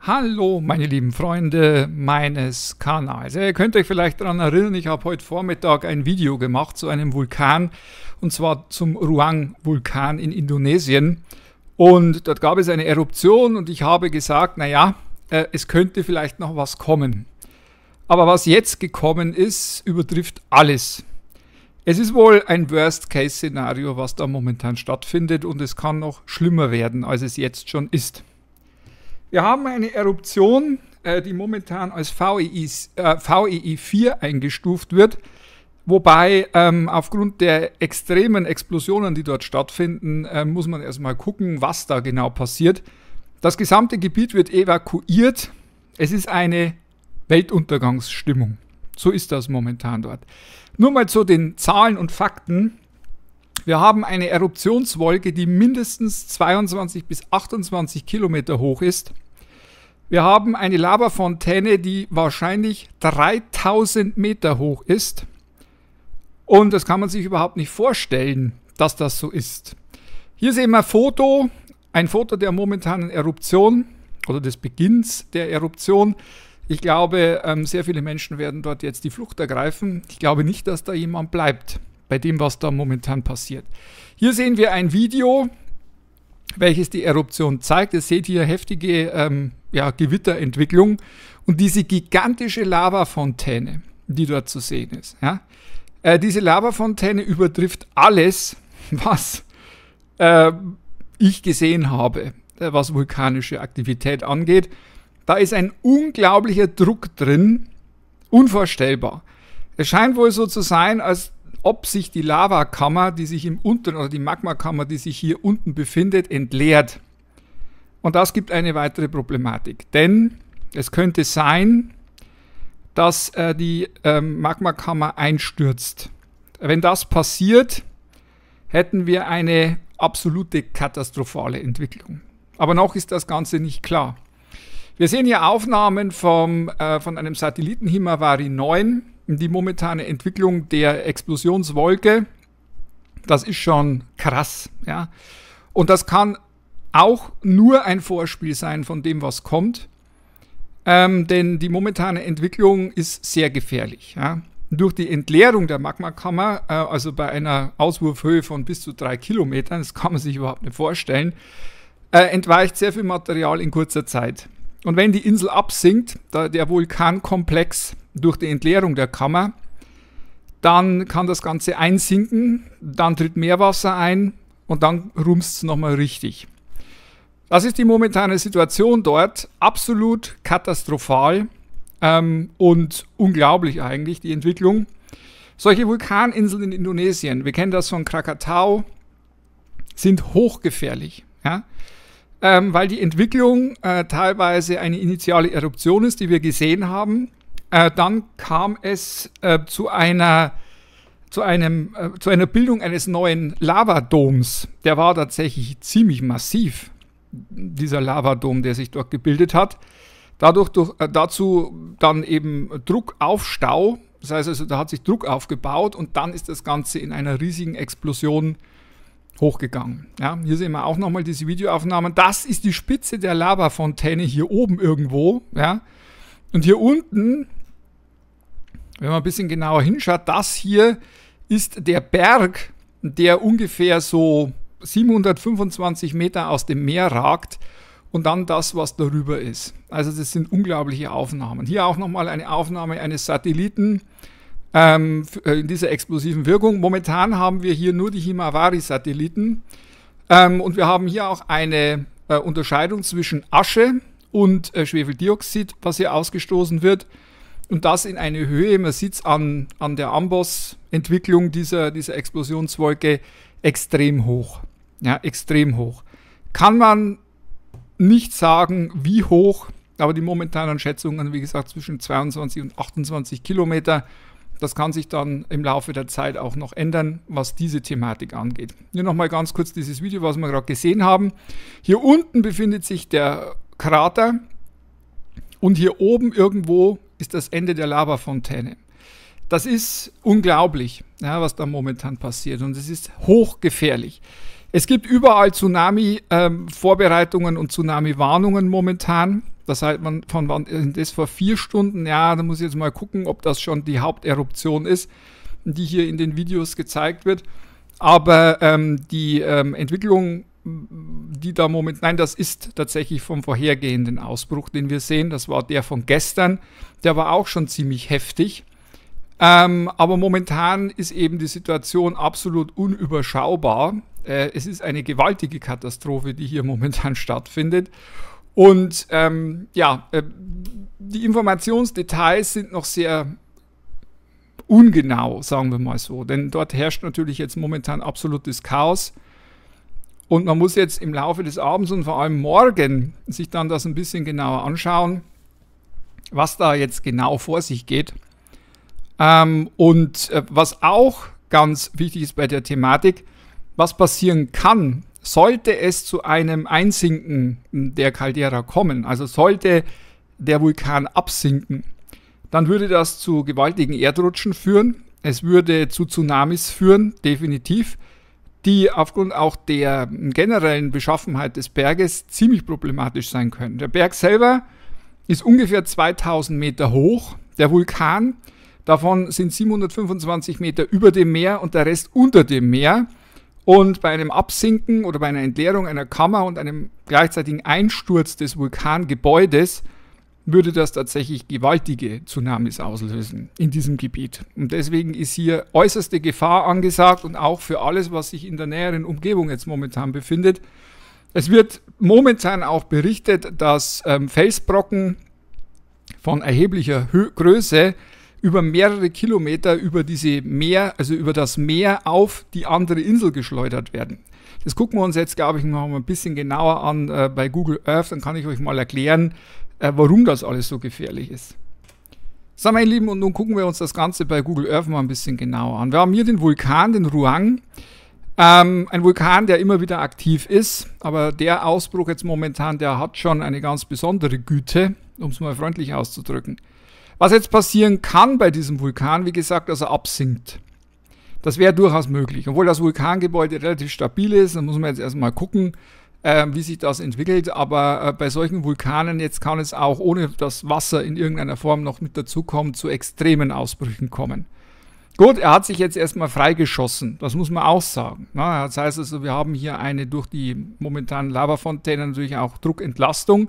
Hallo meine lieben Freunde meines Kanals. Äh, ihr könnt euch vielleicht daran erinnern, ich habe heute Vormittag ein Video gemacht zu einem Vulkan und zwar zum Ruang-Vulkan in Indonesien. Und dort gab es eine Eruption und ich habe gesagt, naja, äh, es könnte vielleicht noch was kommen. Aber was jetzt gekommen ist, übertrifft alles. Es ist wohl ein Worst-Case-Szenario, was da momentan stattfindet und es kann noch schlimmer werden, als es jetzt schon ist. Wir haben eine Eruption, äh, die momentan als VEI, äh, VEI 4 eingestuft wird, wobei ähm, aufgrund der extremen Explosionen, die dort stattfinden, äh, muss man erstmal gucken, was da genau passiert. Das gesamte Gebiet wird evakuiert. Es ist eine Weltuntergangsstimmung. So ist das momentan dort. Nur mal zu den Zahlen und Fakten. Wir haben eine Eruptionswolke, die mindestens 22 bis 28 Kilometer hoch ist. Wir haben eine Lavafontäne, die wahrscheinlich 3000 Meter hoch ist. Und das kann man sich überhaupt nicht vorstellen, dass das so ist. Hier sehen wir ein Foto, ein Foto der momentanen Eruption oder des Beginns der Eruption. Ich glaube, ähm, sehr viele Menschen werden dort jetzt die Flucht ergreifen. Ich glaube nicht, dass da jemand bleibt bei dem, was da momentan passiert. Hier sehen wir ein Video, welches die Eruption zeigt. Ihr seht hier heftige ähm, ja, Gewitterentwicklung und diese gigantische Lavafontäne, die dort zu sehen ist. Ja? Äh, diese Lavafontäne übertrifft alles, was äh, ich gesehen habe, äh, was vulkanische Aktivität angeht. Da ist ein unglaublicher Druck drin, unvorstellbar. Es scheint wohl so zu sein, als ob sich die Lavakammer, die sich im unteren oder die Magmakammer, die sich hier unten befindet, entleert. Und das gibt eine weitere Problematik, denn es könnte sein, dass äh, die äh, Magmakammer einstürzt. Wenn das passiert, hätten wir eine absolute katastrophale Entwicklung. Aber noch ist das Ganze nicht klar. Wir sehen hier Aufnahmen vom, äh, von einem Satelliten Himawari 9 die momentane Entwicklung der Explosionswolke, das ist schon krass. Ja? Und das kann auch nur ein Vorspiel sein von dem, was kommt. Ähm, denn die momentane Entwicklung ist sehr gefährlich. Ja? Durch die Entleerung der Magmakammer, äh, also bei einer Auswurfhöhe von bis zu drei Kilometern, das kann man sich überhaupt nicht vorstellen, äh, entweicht sehr viel Material in kurzer Zeit. Und wenn die Insel absinkt, der Vulkankomplex, durch die Entleerung der Kammer. Dann kann das Ganze einsinken, dann tritt Meerwasser ein und dann rumst es nochmal richtig. Das ist die momentane Situation dort. Absolut katastrophal ähm, und unglaublich eigentlich die Entwicklung. Solche Vulkaninseln in Indonesien, wir kennen das von Krakatau, sind hochgefährlich. Ja? Ähm, weil die Entwicklung äh, teilweise eine initiale Eruption ist, die wir gesehen haben, äh, dann kam es äh, zu einer zu, einem, äh, zu einer Bildung eines neuen Lavadoms. Der war tatsächlich ziemlich massiv, dieser Lavadom, der sich dort gebildet hat. Dadurch durch, äh, dazu dann eben Druck auf Stau. Das heißt also, da hat sich Druck aufgebaut und dann ist das Ganze in einer riesigen Explosion hochgegangen. Ja, hier sehen wir auch nochmal diese Videoaufnahmen. Das ist die Spitze der Lavafontäne hier oben irgendwo. Ja. Und hier unten wenn man ein bisschen genauer hinschaut, das hier ist der Berg, der ungefähr so 725 Meter aus dem Meer ragt und dann das, was darüber ist. Also das sind unglaubliche Aufnahmen. Hier auch nochmal eine Aufnahme eines Satelliten ähm, äh, in dieser explosiven Wirkung. Momentan haben wir hier nur die Himawari-Satelliten ähm, und wir haben hier auch eine äh, Unterscheidung zwischen Asche und äh, Schwefeldioxid, was hier ausgestoßen wird. Und das in eine Höhe, man sieht es an, an der Amboss-Entwicklung dieser, dieser Explosionswolke, extrem hoch. Ja, extrem hoch. Kann man nicht sagen, wie hoch, aber die momentanen Schätzungen, wie gesagt, zwischen 22 und 28 Kilometer. Das kann sich dann im Laufe der Zeit auch noch ändern, was diese Thematik angeht. Hier nochmal ganz kurz dieses Video, was wir gerade gesehen haben. Hier unten befindet sich der Krater und hier oben irgendwo ist das Ende der Lavafontäne. Das ist unglaublich, ja, was da momentan passiert und es ist hochgefährlich. Es gibt überall Tsunami-Vorbereitungen ähm, und Tsunami-Warnungen momentan. Das heißt, man von wann das vor vier Stunden, ja, da muss ich jetzt mal gucken, ob das schon die Haupteruption ist, die hier in den Videos gezeigt wird. Aber ähm, die ähm, Entwicklung die da moment. Nein, das ist tatsächlich vom vorhergehenden Ausbruch, den wir sehen. Das war der von gestern. Der war auch schon ziemlich heftig. Ähm, aber momentan ist eben die Situation absolut unüberschaubar. Äh, es ist eine gewaltige Katastrophe, die hier momentan stattfindet. Und ähm, ja, äh, die Informationsdetails sind noch sehr ungenau, sagen wir mal so. Denn dort herrscht natürlich jetzt momentan absolutes Chaos. Und man muss jetzt im Laufe des Abends und vor allem morgen sich dann das ein bisschen genauer anschauen, was da jetzt genau vor sich geht. Ähm, und äh, was auch ganz wichtig ist bei der Thematik, was passieren kann, sollte es zu einem Einsinken der Caldera kommen, also sollte der Vulkan absinken, dann würde das zu gewaltigen Erdrutschen führen. Es würde zu Tsunamis führen, definitiv die aufgrund auch der generellen Beschaffenheit des Berges ziemlich problematisch sein können. Der Berg selber ist ungefähr 2000 Meter hoch, der Vulkan, davon sind 725 Meter über dem Meer und der Rest unter dem Meer. Und bei einem Absinken oder bei einer Entleerung einer Kammer und einem gleichzeitigen Einsturz des Vulkangebäudes würde das tatsächlich gewaltige Tsunamis auslösen in diesem Gebiet. Und deswegen ist hier äußerste Gefahr angesagt und auch für alles, was sich in der näheren Umgebung jetzt momentan befindet. Es wird momentan auch berichtet, dass ähm, Felsbrocken von erheblicher Hö Größe über mehrere Kilometer über diese Meer, also über das Meer auf die andere Insel geschleudert werden. Das gucken wir uns jetzt, glaube ich, noch mal ein bisschen genauer an äh, bei Google Earth. Dann kann ich euch mal erklären, äh, warum das alles so gefährlich ist. So, meine Lieben, und nun gucken wir uns das Ganze bei Google Earth mal ein bisschen genauer an. Wir haben hier den Vulkan, den Ruang. Ähm, ein Vulkan, der immer wieder aktiv ist, aber der Ausbruch jetzt momentan, der hat schon eine ganz besondere Güte, um es mal freundlich auszudrücken. Was jetzt passieren kann bei diesem Vulkan, wie gesagt, dass er absinkt. Das wäre durchaus möglich. Obwohl das Vulkangebäude relativ stabil ist, da muss man jetzt erstmal gucken, äh, wie sich das entwickelt. Aber äh, bei solchen Vulkanen jetzt kann es auch, ohne dass Wasser in irgendeiner Form noch mit dazukommt, zu extremen Ausbrüchen kommen. Gut, er hat sich jetzt erstmal freigeschossen, das muss man auch sagen. Na, ne? das heißt also, wir haben hier eine durch die momentanen Lavafontänen natürlich auch Druckentlastung.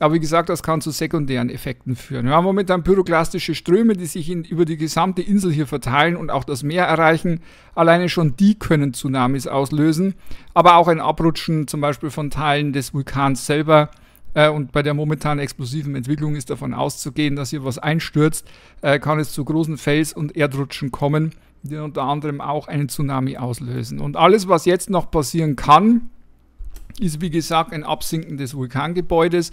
Aber wie gesagt, das kann zu sekundären Effekten führen. Wir haben momentan pyroklastische Ströme, die sich in, über die gesamte Insel hier verteilen und auch das Meer erreichen. Alleine schon die können Tsunamis auslösen, aber auch ein Abrutschen zum Beispiel von Teilen des Vulkans selber. Äh, und bei der momentan explosiven Entwicklung ist davon auszugehen, dass hier was einstürzt, äh, kann es zu großen Fels- und Erdrutschen kommen, die unter anderem auch einen Tsunami auslösen. Und alles, was jetzt noch passieren kann, ist wie gesagt ein Absinken des Vulkangebäudes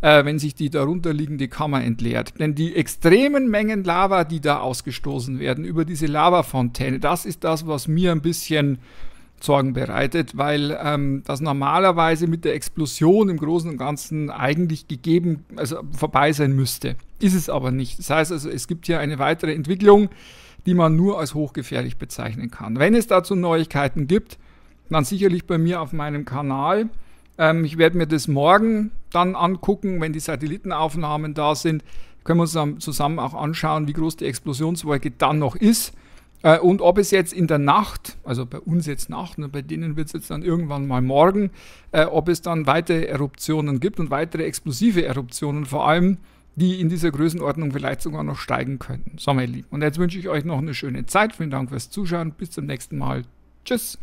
äh, wenn sich die darunterliegende Kammer entleert. Denn die extremen Mengen Lava, die da ausgestoßen werden über diese Lavafontäne, das ist das, was mir ein bisschen Sorgen bereitet, weil ähm, das normalerweise mit der Explosion im Großen und Ganzen eigentlich gegeben, also vorbei sein müsste. Ist es aber nicht. Das heißt also, es gibt hier eine weitere Entwicklung, die man nur als hochgefährlich bezeichnen kann. Wenn es dazu Neuigkeiten gibt, dann sicherlich bei mir auf meinem Kanal. Ähm, ich werde mir das morgen dann angucken, wenn die Satellitenaufnahmen da sind. Können wir uns dann zusammen auch anschauen, wie groß die Explosionswolke dann noch ist. Äh, und ob es jetzt in der Nacht, also bei uns jetzt Nacht, ne, bei denen wird es jetzt dann irgendwann mal morgen, äh, ob es dann weitere Eruptionen gibt und weitere explosive Eruptionen vor allem, die in dieser Größenordnung vielleicht sogar noch steigen könnten. So, meine Lieben. Und jetzt wünsche ich euch noch eine schöne Zeit. Vielen Dank fürs Zuschauen. Bis zum nächsten Mal. Tschüss.